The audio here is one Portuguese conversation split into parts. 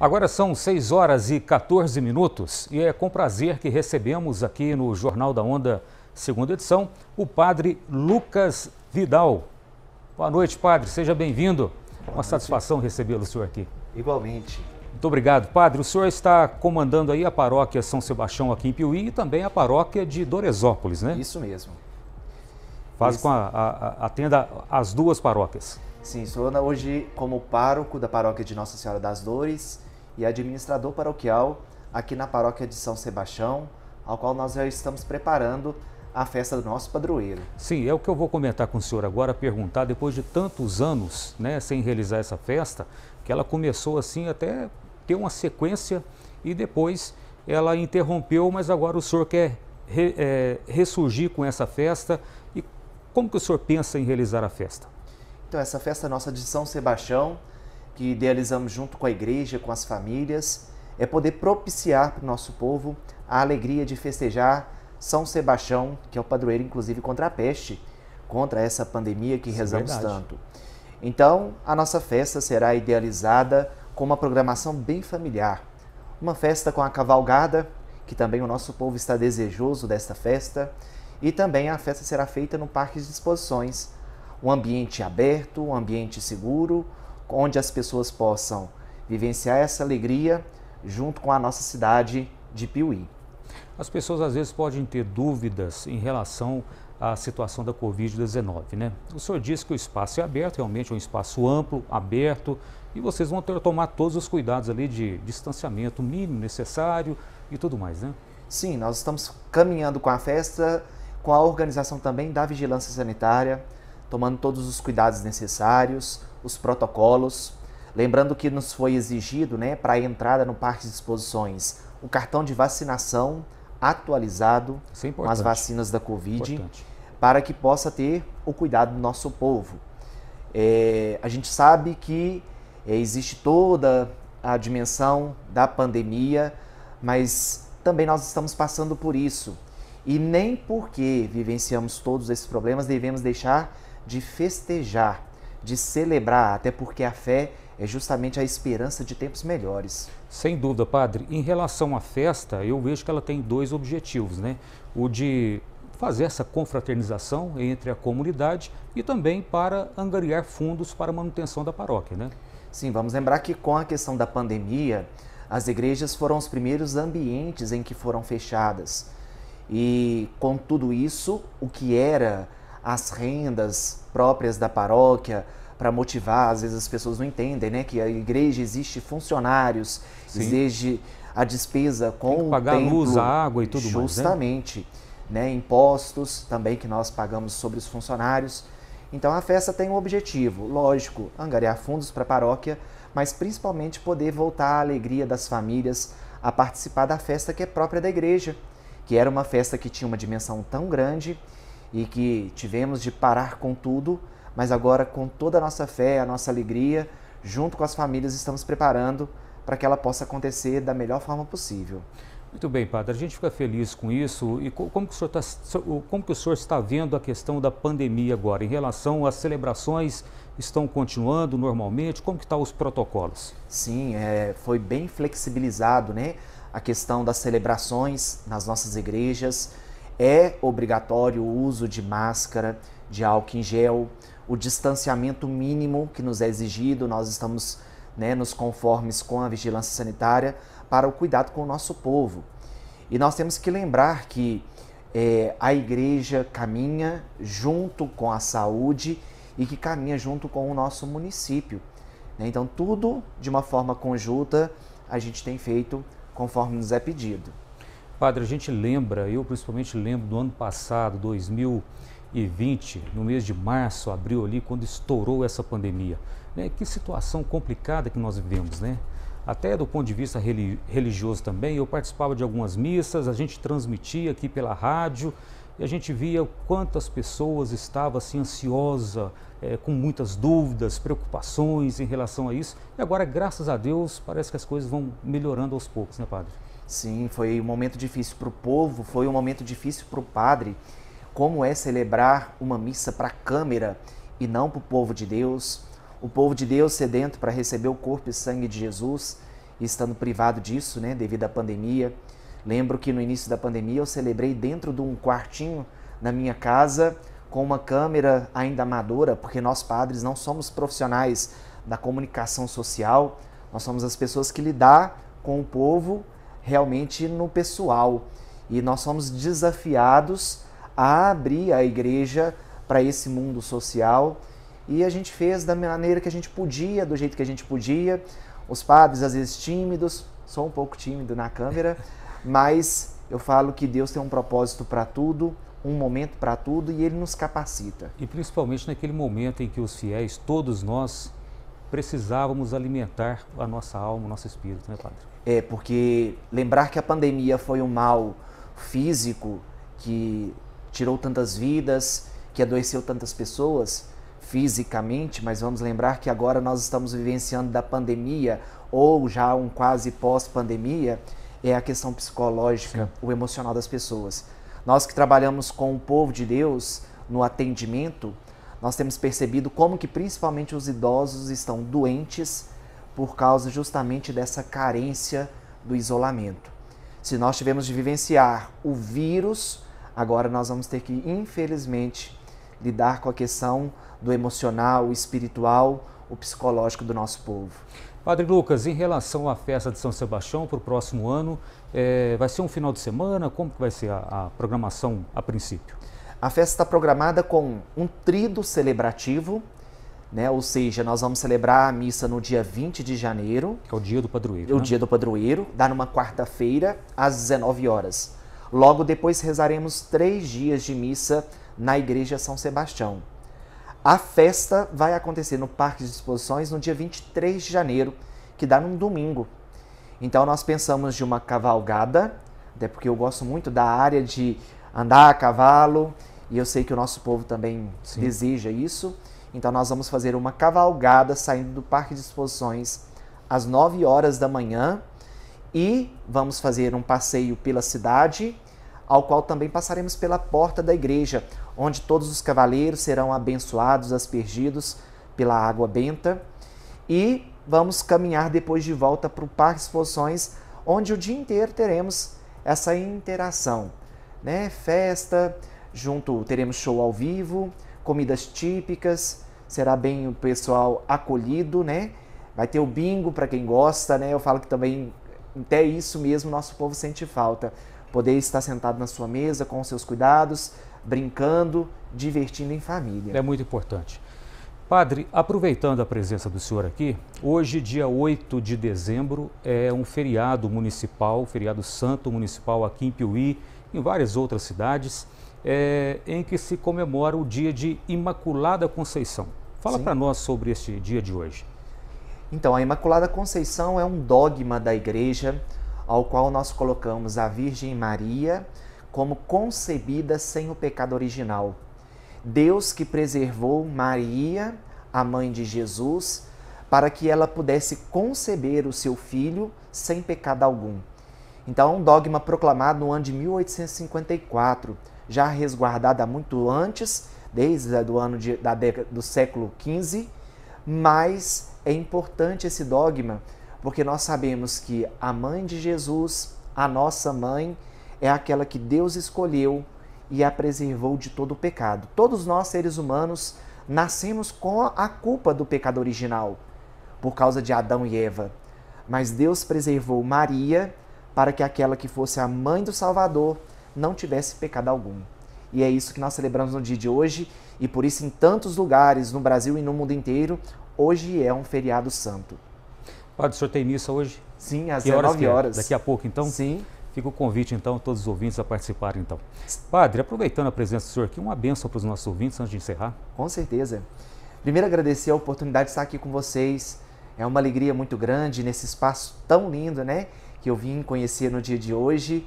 Agora são 6 horas e 14 minutos e é com prazer que recebemos aqui no Jornal da Onda, segunda edição, o padre Lucas Vidal. Boa noite, padre, seja bem-vindo. Uma noite. satisfação recebê-lo, senhor, aqui. Igualmente. Muito obrigado, padre. O senhor está comandando aí a paróquia São Sebastião aqui em Piuí e também a paróquia de Doresópolis, né? Isso mesmo. Faz Isso. com a, a, atenda as duas paróquias. Sim, sou hoje como pároco da paróquia de Nossa Senhora das Dores e administrador paroquial aqui na paróquia de São Sebastião, ao qual nós já estamos preparando a festa do nosso padroeiro. Sim, é o que eu vou comentar com o senhor agora, perguntar depois de tantos anos, né, sem realizar essa festa, que ela começou assim até ter uma sequência e depois ela interrompeu, mas agora o senhor quer re, é, ressurgir com essa festa. E como que o senhor pensa em realizar a festa? Então, essa festa nossa de São Sebastião, que idealizamos junto com a igreja, com as famílias, é poder propiciar para o nosso povo a alegria de festejar São Sebastião, que é o padroeiro, inclusive, contra a peste, contra essa pandemia que Isso é rezamos é tanto. Então, a nossa festa será idealizada com uma programação bem familiar. Uma festa com a cavalgada, que também o nosso povo está desejoso desta festa, e também a festa será feita no Parque de Exposições. Um ambiente aberto, um ambiente seguro, onde as pessoas possam vivenciar essa alegria junto com a nossa cidade de Piuí. As pessoas às vezes podem ter dúvidas em relação à situação da Covid-19, né? O senhor disse que o espaço é aberto, realmente é um espaço amplo, aberto, e vocês vão ter que tomar todos os cuidados ali de distanciamento mínimo necessário e tudo mais, né? Sim, nós estamos caminhando com a festa, com a organização também da vigilância sanitária, tomando todos os cuidados necessários, os protocolos. Lembrando que nos foi exigido, né, para a entrada no parque de exposições, o cartão de vacinação atualizado é com as vacinas da Covid, para que possa ter o cuidado do nosso povo. É, a gente sabe que é, existe toda a dimensão da pandemia, mas também nós estamos passando por isso. E nem porque vivenciamos todos esses problemas devemos deixar de festejar de celebrar, até porque a fé é justamente a esperança de tempos melhores. Sem dúvida, padre. Em relação à festa, eu vejo que ela tem dois objetivos, né? O de fazer essa confraternização entre a comunidade e também para angariar fundos para a manutenção da paróquia, né? Sim, vamos lembrar que com a questão da pandemia, as igrejas foram os primeiros ambientes em que foram fechadas. E com tudo isso, o que era as rendas próprias da paróquia para motivar, às vezes as pessoas não entendem, né, que a igreja existe funcionários, Sim. exige a despesa com Tem que pagar o templo, a luz, a água e tudo né? justamente, mais, justamente, né? né, impostos também que nós pagamos sobre os funcionários. Então a festa tem um objetivo, lógico, angariar fundos para a paróquia, mas principalmente poder voltar a alegria das famílias a participar da festa que é própria da igreja, que era uma festa que tinha uma dimensão tão grande e que tivemos de parar com tudo, mas agora com toda a nossa fé, a nossa alegria, junto com as famílias, estamos preparando para que ela possa acontecer da melhor forma possível. Muito bem, padre. A gente fica feliz com isso. E como que, tá, como que, o senhor está vendo a questão da pandemia agora? Em relação às celebrações, estão continuando normalmente? Como que estão tá os protocolos? Sim, é, foi bem flexibilizado né, a questão das celebrações nas nossas igrejas. É obrigatório o uso de máscara, de álcool em gel, o distanciamento mínimo que nos é exigido, nós estamos né, nos conformes com a vigilância sanitária para o cuidado com o nosso povo. E nós temos que lembrar que é, a igreja caminha junto com a saúde e que caminha junto com o nosso município. Né? Então, tudo de uma forma conjunta a gente tem feito conforme nos é pedido. Padre, a gente lembra, eu principalmente lembro do ano passado, 2020, no mês de março, abril ali, quando estourou essa pandemia. Né? Que situação complicada que nós vivemos, né? Até do ponto de vista religioso também, eu participava de algumas missas, a gente transmitia aqui pela rádio e a gente via quantas pessoas estavam assim ansiosa, é, com muitas dúvidas, preocupações em relação a isso. E agora, graças a Deus, parece que as coisas vão melhorando aos poucos, né, Padre? Sim, foi um momento difícil para o povo, foi um momento difícil para o padre. Como é celebrar uma missa para a câmera e não para o povo de Deus? O povo de Deus sedento para receber o corpo e sangue de Jesus, e estando privado disso, né, devido à pandemia. Lembro que no início da pandemia eu celebrei dentro de um quartinho na minha casa com uma câmera ainda amadora, porque nós padres não somos profissionais da comunicação social, nós somos as pessoas que lidar com o povo realmente no pessoal. E nós somos desafiados a abrir a igreja para esse mundo social. E a gente fez da maneira que a gente podia, do jeito que a gente podia. Os padres, às vezes, tímidos, sou um pouco tímido na câmera, mas eu falo que Deus tem um propósito para tudo, um momento para tudo e ele nos capacita. E principalmente naquele momento em que os fiéis, todos nós, precisávamos alimentar a nossa alma, o nosso espírito, né, Padre? É, porque lembrar que a pandemia foi um mal físico que tirou tantas vidas, que adoeceu tantas pessoas fisicamente, mas vamos lembrar que agora nós estamos vivenciando da pandemia ou já um quase pós-pandemia, é a questão psicológica, Sim. o emocional das pessoas. Nós que trabalhamos com o povo de Deus no atendimento, nós temos percebido como que principalmente os idosos estão doentes por causa justamente dessa carência do isolamento. Se nós tivermos de vivenciar o vírus, agora nós vamos ter que, infelizmente, lidar com a questão do emocional, o espiritual, o psicológico do nosso povo. Padre Lucas, em relação à festa de São Sebastião para o próximo ano, é, vai ser um final de semana? Como que vai ser a, a programação a princípio? A festa está programada com um trido celebrativo, né? Ou seja, nós vamos celebrar a missa no dia 20 de janeiro. Que é o dia do padroeiro. É o né? dia do padroeiro, dá numa quarta-feira, às 19 horas. Logo depois rezaremos três dias de missa na Igreja São Sebastião. A festa vai acontecer no Parque de Exposições no dia 23 de janeiro, que dá num domingo. Então nós pensamos de uma cavalgada, até porque eu gosto muito da área de andar a cavalo, e eu sei que o nosso povo também Sim. deseja isso. Então nós vamos fazer uma cavalgada saindo do Parque de Exposições às 9 horas da manhã e vamos fazer um passeio pela cidade, ao qual também passaremos pela porta da igreja, onde todos os cavaleiros serão abençoados, aspergidos pela água benta. E vamos caminhar depois de volta para o Parque de Exposições, onde o dia inteiro teremos essa interação, né? Festa, junto teremos show ao vivo, comidas típicas, será bem o pessoal acolhido, né? Vai ter o bingo para quem gosta, né? Eu falo que também até isso mesmo nosso povo sente falta, poder estar sentado na sua mesa com os seus cuidados, brincando, divertindo em família. É muito importante. Padre, aproveitando a presença do senhor aqui, hoje, dia 8 de dezembro, é um feriado municipal, feriado santo municipal aqui em Piuí, em várias outras cidades é, em que se comemora o dia de Imaculada Conceição. Fala para nós sobre este dia de hoje. Então, a Imaculada Conceição é um dogma da Igreja ao qual nós colocamos a Virgem Maria como concebida sem o pecado original. Deus que preservou Maria, a mãe de Jesus, para que ela pudesse conceber o seu filho sem pecado algum. Então, é um dogma proclamado no ano de 1854 já resguardada muito antes, desde o ano de, da década, do século XV, mas é importante esse dogma porque nós sabemos que a mãe de Jesus, a nossa mãe, é aquela que Deus escolheu e a preservou de todo o pecado. Todos nós, seres humanos, nascemos com a culpa do pecado original, por causa de Adão e Eva. Mas Deus preservou Maria para que aquela que fosse a mãe do Salvador não tivesse pecado algum. E é isso que nós celebramos no dia de hoje, e por isso em tantos lugares, no Brasil e no mundo inteiro, hoje é um feriado santo. Padre, o senhor tem missa hoje? Sim, às que horas é? horas. É? Daqui a pouco, então? Sim. Fica o convite, então, a todos os ouvintes a participarem, então. Padre, aproveitando a presença do senhor aqui, uma benção para os nossos ouvintes antes de encerrar. Com certeza. Primeiro, agradecer a oportunidade de estar aqui com vocês. É uma alegria muito grande nesse espaço tão lindo, né? Que eu vim conhecer no dia de hoje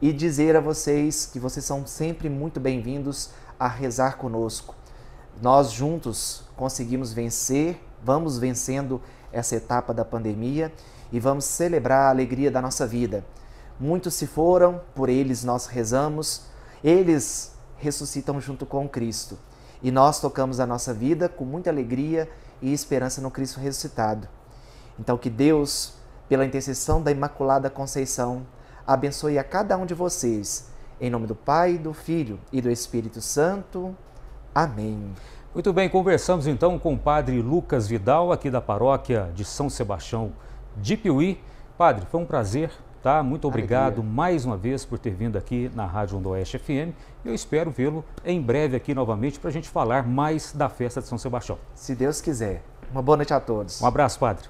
e dizer a vocês que vocês são sempre muito bem-vindos a rezar conosco. Nós juntos conseguimos vencer, vamos vencendo essa etapa da pandemia e vamos celebrar a alegria da nossa vida. Muitos se foram, por eles nós rezamos, eles ressuscitam junto com Cristo. E nós tocamos a nossa vida com muita alegria e esperança no Cristo ressuscitado. Então, que Deus, pela intercessão da Imaculada Conceição, abençoe a cada um de vocês. Em nome do Pai, do Filho e do Espírito Santo. Amém. Muito bem, conversamos então com o padre Lucas Vidal, aqui da paróquia de São Sebastião de Piuí. Padre, foi um prazer, tá? Muito obrigado Alegria. mais uma vez por ter vindo aqui na Rádio Onda Oeste FM. Eu espero vê-lo em breve aqui novamente para a gente falar mais da festa de São Sebastião. Se Deus quiser. Uma boa noite a todos. Um abraço, padre.